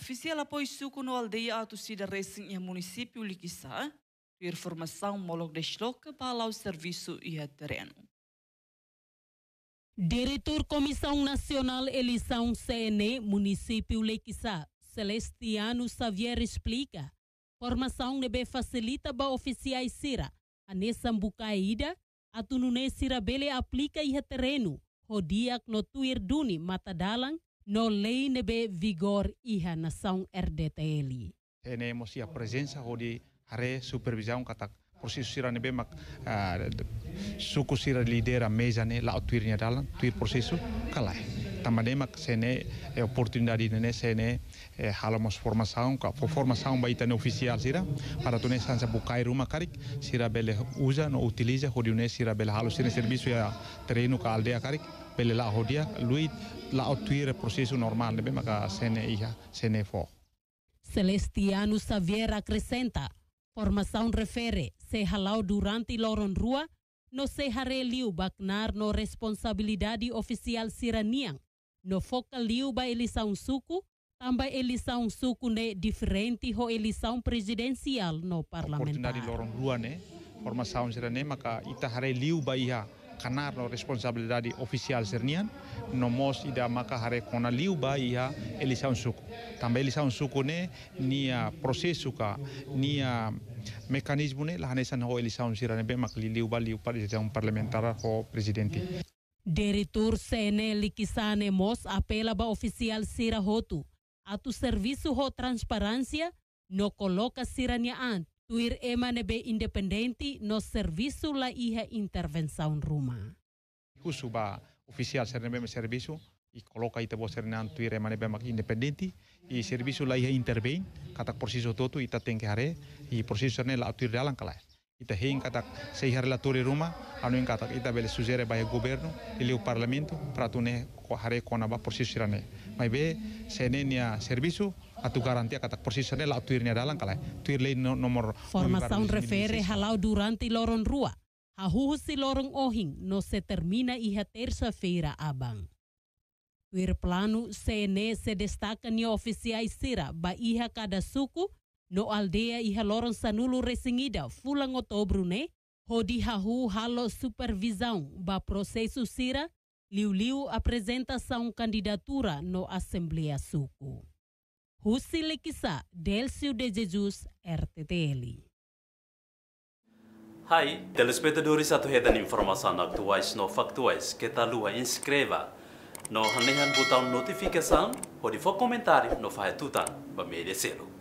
Oficial apoio suco no aldeia atucida recém em município Liquiçá, informação molog desloca para o serviço e a terreno. Diretor Comissão Nacional Eleição CNE, município Lequissá, Celestiano Xavier explica. Formação nebe facilita ba oficiais sira. Anesambuca é ida, atunune sira bele aplica e terreno. que no tuir duni matadalang, no leinebe vigor iha nação RDTL. Tenemos a presença de hare supervisão katak proses sira nebe mak ah, suku sira lidera meja mezane la tuirnya dalam tuir prosesu kalai. também sene eh, oportunidade nene sene eh, halamos formação ka formação vai ter oficial sira para tu nessa bukai ruma karik sira bele usa no utiliza ho horiune sira bele halos sira servisu ya treino ka aldea karik bele la hodia lui la otuire processo normal nebe maka sene iha sene fo Celestiano Xavier acrescenta formação refere se halau durante loron rua no se hare hareliu baknar no responsabilidade oficial siraniang No liu ba eleição suku tamba eleição suku ne diferente ho eleição presidencial no parlamentar. Oportunidade lorong rua forma formação sirane maka ita hare liu ba iha kanar no responsabilidade oficial sernian no mos ida maka hare kona liu ba iha eleição suku Tamba eleição suku ne nia proses ka nia mekanismo ne lahanesan ho eleição sirane be mak liu ba liu pa eleição parlamentar ho presidente Deritur sene likisane mos apela ba oficial sira hotu. Atu servisu ho transparência no coloca siraniaan. Tuir emane be independente no serviço la iha intervenção ruma. ba oficial sene be serviço e coloca ite bo sernaan tuir emane be mak independente i servisu la iha intervém. Katak prosiso totu ita tengke hare i prosiso serne la tuir dalang kalai. Ita hein katak sei relatori ruma anu in katak ita bele sugere bae governo ili o parlamento pratune ne ko hare kona ba porsisirane mai be senenia servisu atu garantia katak porsisirane la tuirnia dalang kala tuir le nomor formação refere halau durante loron rua a si lorong ohing no se termina iha terza feira abang tuir plano sene se destaka ni oficiais sira ba iha kada suku No aldeia e haloron sanulo resingida, fulangoto brune, hodi hahu halo supervisão, ba processo sira, Liu Liu apresentação candidatura no Assembleia Suco. Husi Lequissa, Delcio de Jesus, RTTL. Hai, telespectadores atuhetan informação atuais no factuais que lua inscreva no hanehan botão notificação pode for comentário no fahetutan ba merecelo.